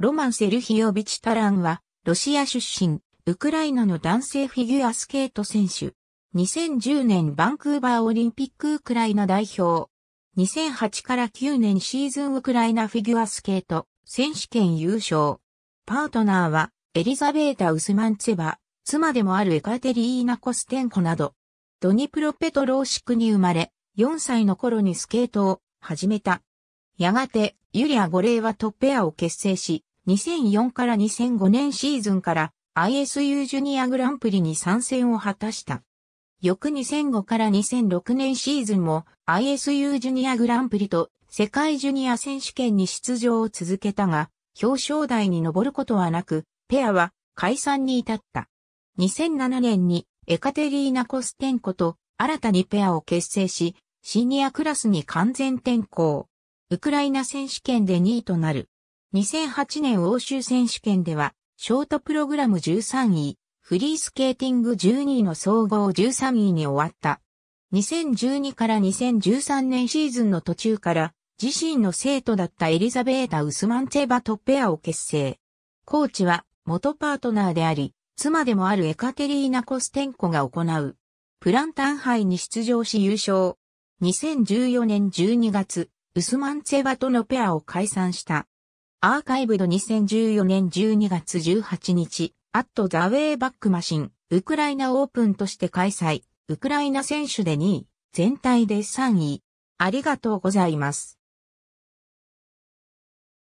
ロマン・セルヒオビチ・タランは、ロシア出身、ウクライナの男性フィギュアスケート選手。2010年バンクーバーオリンピックウクライナ代表。2008から9年シーズンウクライナフィギュアスケート選手権優勝。パートナーはエリザベータ・ウスマンツェバ、妻でもあるエカテリーナ・コステンコなど。ドニプロペトローシクに生まれ、4歳の頃にスケートを始めた。やがて、ユリア・ゴレイはトッペアを結成し、2004から2005年シーズンから ISU ジュニアグランプリに参戦を果たした。翌2005から2006年シーズンも ISU ジュニアグランプリと世界ジュニア選手権に出場を続けたが、表彰台に上ることはなく、ペアは解散に至った。2007年にエカテリーナ・コステンコと新たにペアを結成し、シニアクラスに完全転向。ウクライナ選手権で2位となる。2008年欧州選手権では、ショートプログラム13位、フリースケーティング12位の総合13位に終わった。2012から2013年シーズンの途中から、自身の生徒だったエリザベータ・ウスマンツェバとペアを結成。コーチは元パートナーであり、妻でもあるエカテリーナ・コステンコが行う。プランタン杯に出場し優勝。2014年12月、ウスマンツェバとのペアを解散した。アーカイブド2014年12月18日、アットザウェイバックマシン、ウクライナオープンとして開催、ウクライナ選手で2位、全体で3位。ありがとうございます。